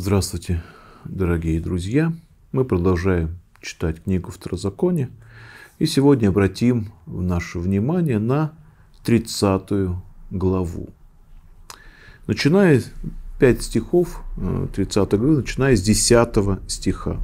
Здравствуйте, дорогие друзья! Мы продолжаем читать книгу Второзакония и сегодня обратим наше внимание на 30 главу. Начиная 5 стихов 30 э, главы, начиная с 10 стиха.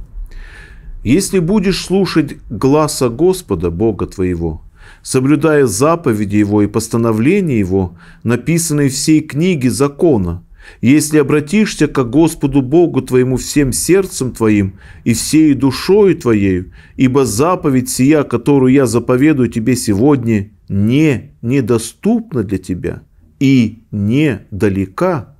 «Если будешь слушать гласа Господа, Бога твоего, соблюдая заповеди Его и постановления Его, написанные в всей книге закона, если обратишься к Господу Богу твоему всем сердцем твоим и всей душою твоею, ибо заповедь сия, которую я заповедую тебе сегодня, не недоступна для тебя и не далека.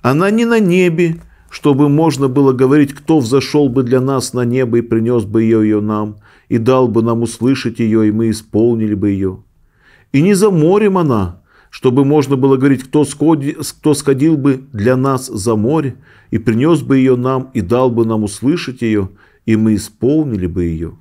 Она не на небе, чтобы можно было говорить, кто взошел бы для нас на небо и принес бы ее, ее нам, и дал бы нам услышать ее, и мы исполнили бы ее. И не за морем она, чтобы можно было говорить, кто, сходи, кто сходил бы для нас за море и принес бы ее нам и дал бы нам услышать ее, и мы исполнили бы ее.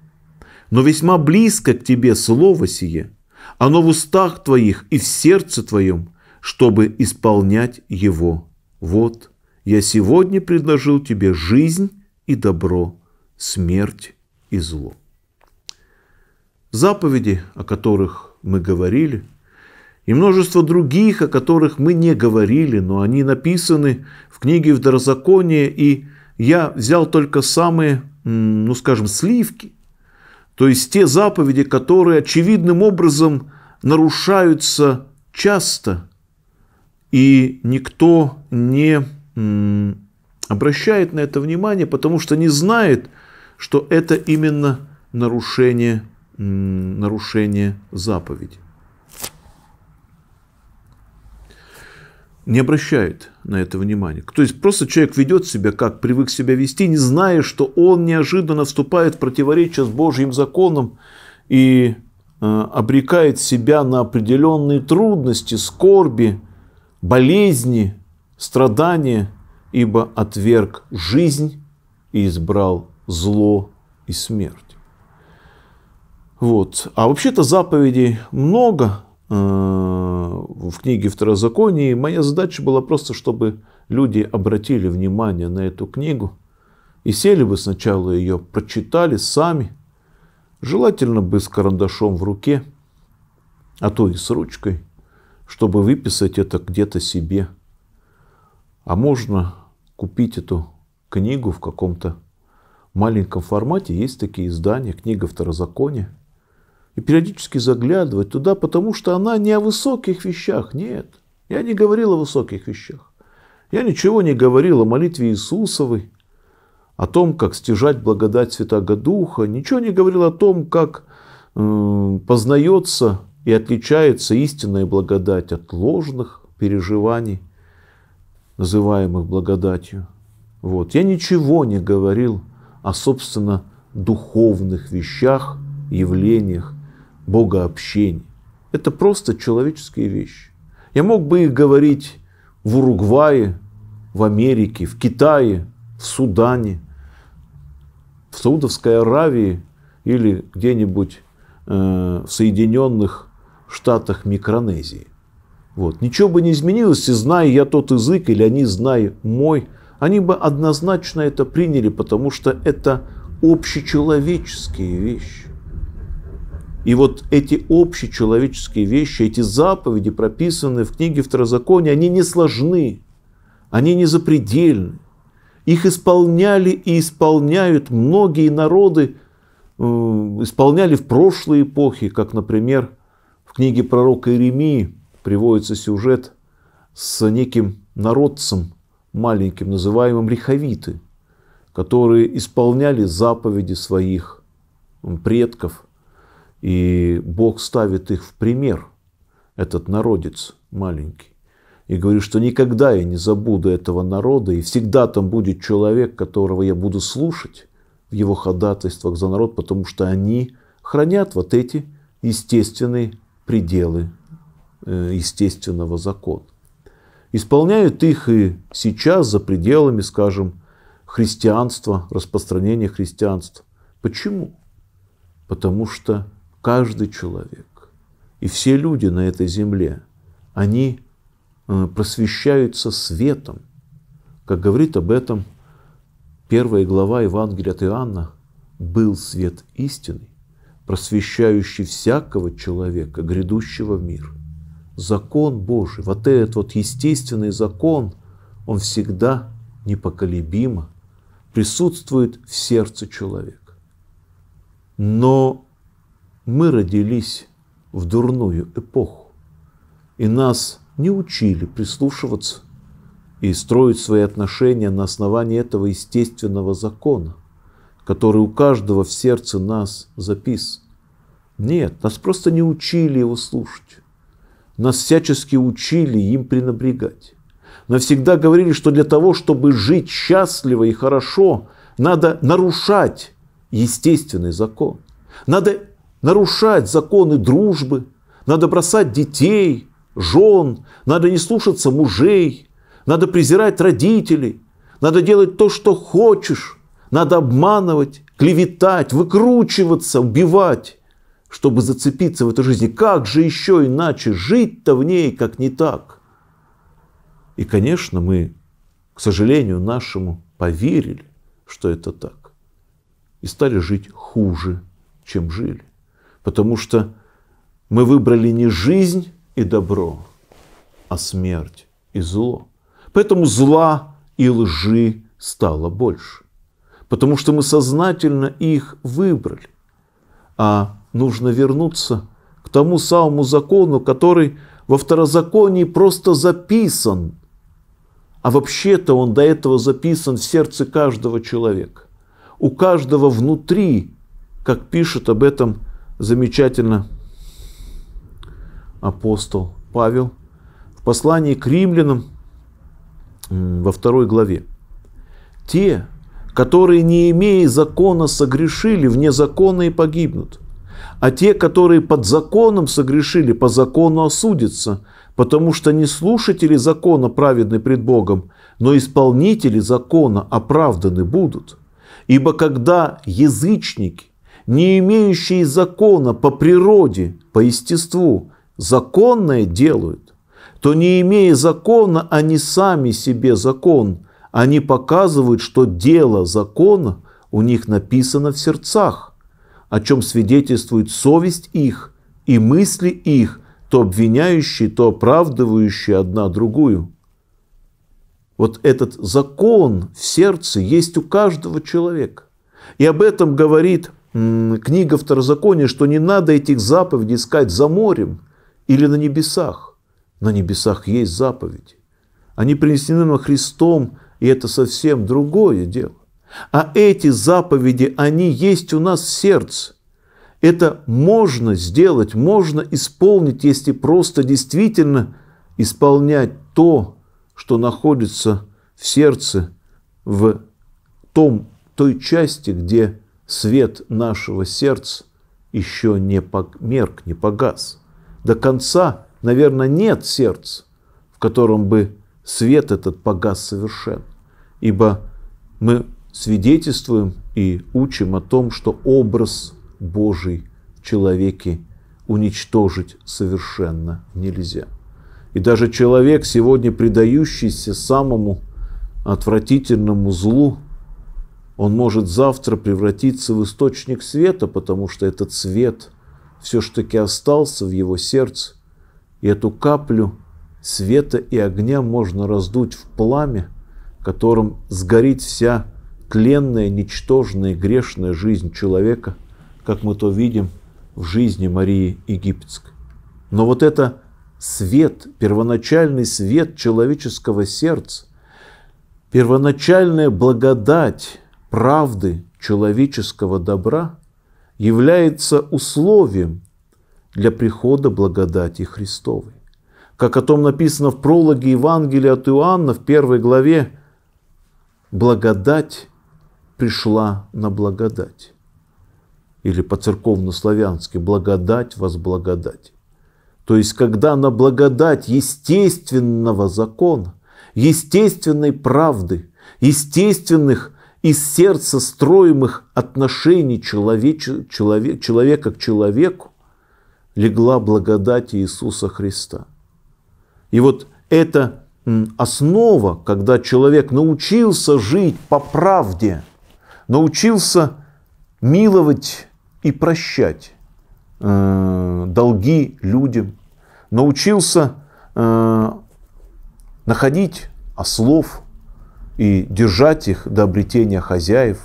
Но весьма близко к тебе слово сие, оно в устах твоих и в сердце твоем, чтобы исполнять его. Вот, я сегодня предложил тебе жизнь и добро, смерть и зло. Заповеди, о которых мы говорили – и множество других, о которых мы не говорили, но они написаны в книге Второзакония, и я взял только самые, ну скажем, сливки, то есть те заповеди, которые очевидным образом нарушаются часто, и никто не обращает на это внимание, потому что не знает, что это именно нарушение, нарушение заповеди. не обращает на это внимания. То есть просто человек ведет себя, как привык себя вести, не зная, что он неожиданно вступает в противоречие с Божьим законом и э, обрекает себя на определенные трудности, скорби, болезни, страдания, ибо отверг жизнь и избрал зло и смерть. Вот. А вообще-то заповедей много, Э, в книге Второзаконии. Моя задача была просто, чтобы люди обратили внимание на эту книгу и сели бы сначала ее, прочитали сами, желательно бы с карандашом в руке, а то и с ручкой, чтобы выписать это где-то себе. А можно купить эту книгу в каком-то маленьком формате. Есть такие издания, книга второзакония и периодически заглядывать туда, потому что она не о высоких вещах, нет. Я не говорил о высоких вещах. Я ничего не говорил о молитве Иисусовой, о том, как стяжать благодать Святаго Духа, ничего не говорил о том, как э, познается и отличается истинная благодать от ложных переживаний, называемых благодатью. Вот. Я ничего не говорил о, собственно, духовных вещах, явлениях, богообщение. Это просто человеческие вещи. Я мог бы их говорить в Уругвае, в Америке, в Китае, в Судане, в Саудовской Аравии или где-нибудь э, в Соединенных Штатах Микронезии. Вот. Ничего бы не изменилось, и зная я тот язык, или они зная мой, они бы однозначно это приняли, потому что это общечеловеческие вещи. И вот эти общечеловеческие вещи, эти заповеди, прописанные в книге Второзакония, они не сложны, они не запредельны. Их исполняли и исполняют многие народы, э, исполняли в прошлой эпохе, как, например, в книге пророка Иеремии приводится сюжет с неким народцем маленьким, называемым риховиты, которые исполняли заповеди своих предков – и Бог ставит их в пример, этот народец маленький. И говорит, что никогда я не забуду этого народа, и всегда там будет человек, которого я буду слушать в его ходатайствах за народ, потому что они хранят вот эти естественные пределы э, естественного закона. Исполняют их и сейчас за пределами, скажем, христианства, распространения христианства. Почему? Потому что каждый человек. И все люди на этой земле, они э, просвещаются светом, как говорит об этом первая глава Евангелия от Иоанна, был свет истины, просвещающий всякого человека, грядущего в мир. Закон Божий, вот этот вот естественный закон, он всегда непоколебимо присутствует в сердце человека. Но мы родились в дурную эпоху, и нас не учили прислушиваться и строить свои отношения на основании этого естественного закона, который у каждого в сердце нас записан. Нет, нас просто не учили его слушать. Нас всячески учили им пренебрегать. Навсегда говорили, что для того, чтобы жить счастливо и хорошо, надо нарушать естественный закон. Надо нарушать законы дружбы, надо бросать детей, жен, надо не слушаться мужей, надо презирать родителей, надо делать то, что хочешь, надо обманывать, клеветать, выкручиваться, убивать, чтобы зацепиться в этой жизни. Как же еще иначе жить-то в ней, как не так? И, конечно, мы, к сожалению нашему, поверили, что это так, и стали жить хуже, чем жили потому что мы выбрали не жизнь и добро, а смерть и зло. Поэтому зла и лжи стало больше, потому что мы сознательно их выбрали. А нужно вернуться к тому самому закону, который во второзаконии просто записан, а вообще-то он до этого записан в сердце каждого человека. У каждого внутри, как пишет об этом замечательно апостол Павел в послании к римлянам во второй главе. Те, которые, не имея закона, согрешили, вне закона и погибнут. А те, которые под законом согрешили, по закону осудятся, потому что не слушатели закона праведны пред Богом, но исполнители закона оправданы будут. Ибо когда язычники не имеющие закона по природе, по естеству, законное делают, то не имея закона, они сами себе закон. Они показывают, что дело закона у них написано в сердцах, о чем свидетельствует совесть их и мысли их, то обвиняющие, то оправдывающие одна другую. Вот этот закон в сердце есть у каждого человека. И об этом говорит книга Второзакония, что не надо этих заповедей искать за морем или на небесах. На небесах есть заповеди. Они принесены нам Христом, и это совсем другое дело. А эти заповеди, они есть у нас в сердце. Это можно сделать, можно исполнить, если просто действительно исполнять то, что находится в сердце, в том, той части, где свет нашего сердца еще не померк, не погас. До конца, наверное, нет сердца, в котором бы свет этот погас совершенно. Ибо мы свидетельствуем и учим о том, что образ Божий в человеке уничтожить совершенно нельзя. И даже человек, сегодня предающийся самому отвратительному злу, он может завтра превратиться в источник света, потому что этот свет все ж таки остался в его сердце. И эту каплю света и огня можно раздуть в пламя, которым сгорит вся тленная, ничтожная, грешная жизнь человека, как мы то видим в жизни Марии Египетской. Но вот это свет, первоначальный свет человеческого сердца, первоначальная благодать, правды человеческого добра является условием для прихода благодати Христовой. Как о том написано в прологе Евангелия от Иоанна в первой главе, благодать пришла на благодать. Или по-церковно-славянски благодать возблагодать. То есть, когда на благодать естественного закона, естественной правды, естественных из сердца строимых отношений человеч, человек, человека к человеку легла благодать Иисуса Христа. И вот эта основа, когда человек научился жить по правде, научился миловать и прощать э, долги людям, научился э, находить ослов, и держать их до обретения хозяев,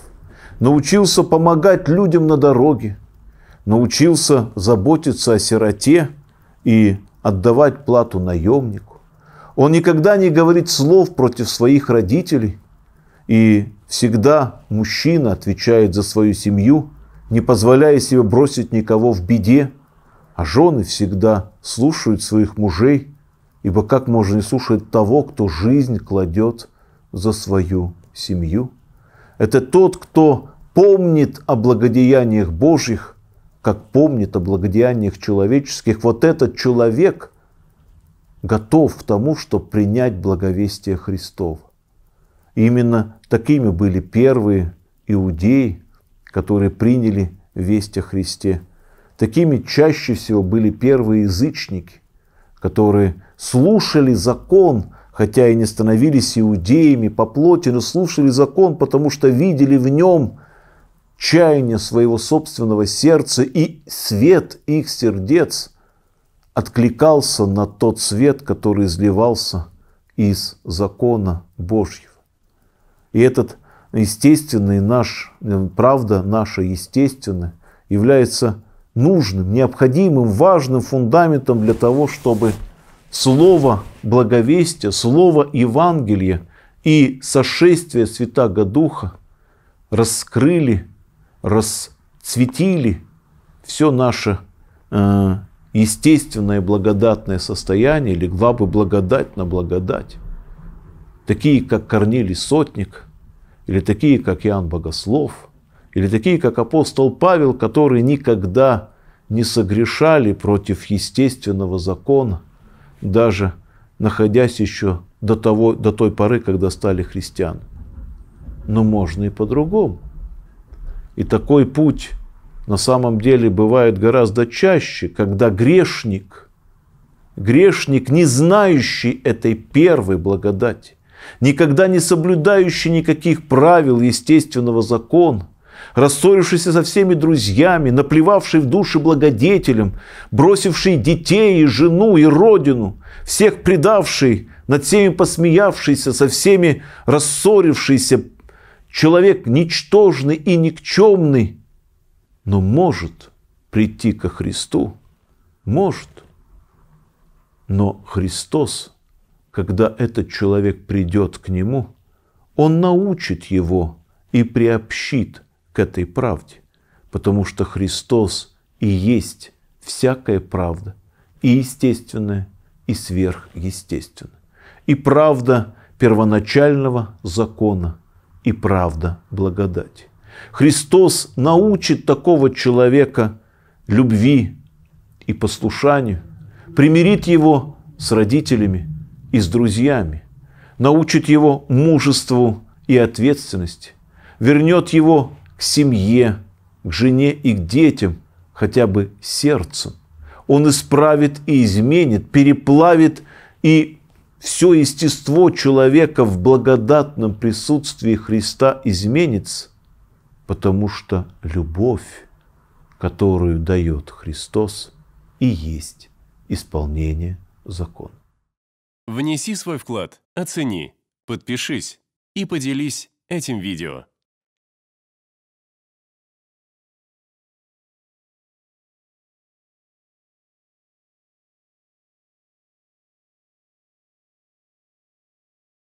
научился помогать людям на дороге, научился заботиться о сироте и отдавать плату наемнику. Он никогда не говорит слов против своих родителей, и всегда мужчина отвечает за свою семью, не позволяя себе бросить никого в беде, а жены всегда слушают своих мужей, ибо как можно не слушать того, кто жизнь кладет за свою семью. Это тот, кто помнит о благодеяниях Божьих, как помнит о благодеяниях человеческих. Вот этот человек готов к тому, чтобы принять благовестие Христов. И именно такими были первые иудеи, которые приняли весть о Христе. Такими чаще всего были первые язычники, которые слушали закон, хотя и не становились иудеями по плоти, но слушали закон, потому что видели в нем чаяние своего собственного сердца, и свет их сердец откликался на тот свет, который изливался из закона Божьего. И этот естественный наш, э, правда наша естественная, является нужным, необходимым, важным фундаментом для того, чтобы Слово благовестие, слово Евангелие и сошествие Святаго Духа раскрыли, расцветили все наше э, естественное благодатное состояние, легла бы благодать на благодать. Такие, как Корнилий Сотник, или такие, как Иоанн Богослов, или такие, как апостол Павел, которые никогда не согрешали против естественного закона, даже находясь еще до, того, до той поры, когда стали христиан. Но можно и по-другому. И такой путь на самом деле бывает гораздо чаще, когда грешник, грешник, не знающий этой первой благодати, никогда не соблюдающий никаких правил естественного закона, рассорившийся со всеми друзьями, наплевавший в душе благодетелем, бросивший детей и жену и родину, всех предавший, над всеми посмеявшийся, со всеми рассорившийся, человек ничтожный и никчемный, но может прийти ко Христу, может. Но Христос, когда этот человек придет к Нему, Он научит его и приобщит – к этой правде, потому что Христос и есть всякая правда, и естественная, и сверхъестественная, и правда первоначального закона, и правда благодати. Христос научит такого человека любви и послушанию, примирит его с родителями и с друзьями, научит его мужеству и ответственности, вернет его к семье, к жене и к детям, хотя бы сердцем. Он исправит и изменит, переплавит и все естество человека в благодатном присутствии Христа изменится, потому что любовь, которую дает Христос, и есть исполнение закона. Внеси свой вклад, оцени, подпишись и поделись этим видео.